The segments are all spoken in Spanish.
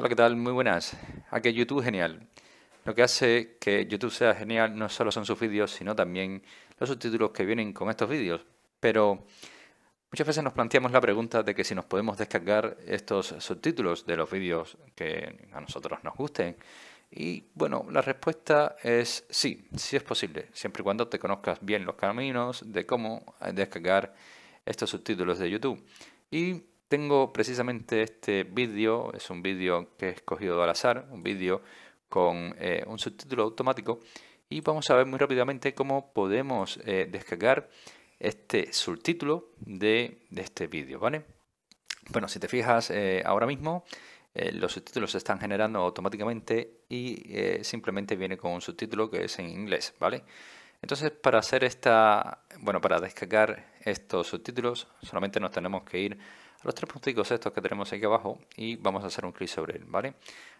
Hola, ¿qué tal? Muy buenas. Aquí ah, YouTube genial. Lo que hace que YouTube sea genial no solo son sus vídeos, sino también los subtítulos que vienen con estos vídeos. Pero muchas veces nos planteamos la pregunta de que si nos podemos descargar estos subtítulos de los vídeos que a nosotros nos gusten. Y bueno, la respuesta es sí, sí es posible, siempre y cuando te conozcas bien los caminos de cómo descargar estos subtítulos de YouTube. Y tengo precisamente este vídeo, es un vídeo que he escogido al azar, un vídeo con eh, un subtítulo automático y vamos a ver muy rápidamente cómo podemos eh, descargar este subtítulo de, este vídeo, ¿vale? Bueno, si te fijas eh, ahora mismo, los subtítulos se están generando automáticamente y simplemente viene con un subtítulo que es en inglés, ¿vale? Entonces, para hacer esta, bueno, para descargar estos subtítulos, solamente nos tenemos que ir los tres puntitos estos que tenemos aquí abajo y vamos a hacer un clic sobre él, ¿vale?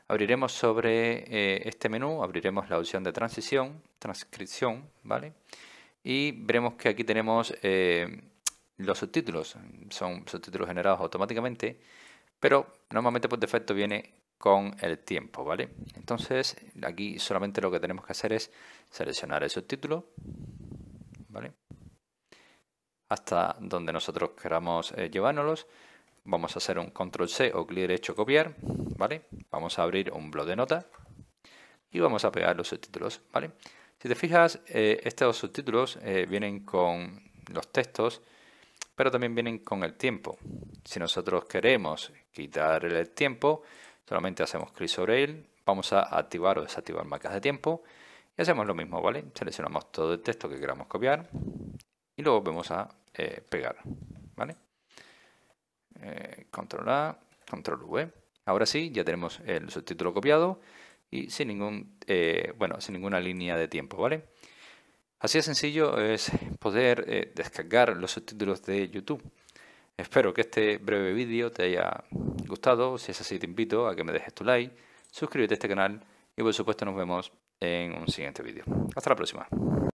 Abriremos sobre eh, este menú, abriremos la opción de transición, transcripción, ¿vale? Y veremos que aquí tenemos eh, los subtítulos, son subtítulos generados automáticamente, pero normalmente por defecto viene con el tiempo, ¿vale? Entonces aquí solamente lo que tenemos que hacer es seleccionar el subtítulo, ¿vale? Hasta donde nosotros queramos eh, llevárnoslos vamos a hacer un control C o clic derecho copiar, ¿vale? Vamos a abrir un blog de nota y vamos a pegar los subtítulos, ¿vale? Si te fijas, eh, estos subtítulos eh, vienen con los textos, pero también vienen con el tiempo. Si nosotros queremos quitar el tiempo, solamente hacemos clic sobre él, vamos a activar o desactivar marcas de tiempo y hacemos lo mismo, ¿vale? Seleccionamos todo el texto que queramos copiar y luego vamos a eh, pegar, ¿vale? control A, control V. Ahora sí, ya tenemos el subtítulo copiado y sin, ningún, eh, bueno, sin ninguna línea de tiempo, ¿vale? Así de sencillo es poder eh, descargar los subtítulos de YouTube. Espero que este breve vídeo te haya gustado. Si es así, te invito a que me dejes tu like, suscríbete a este canal y por supuesto nos vemos en un siguiente vídeo. Hasta la próxima.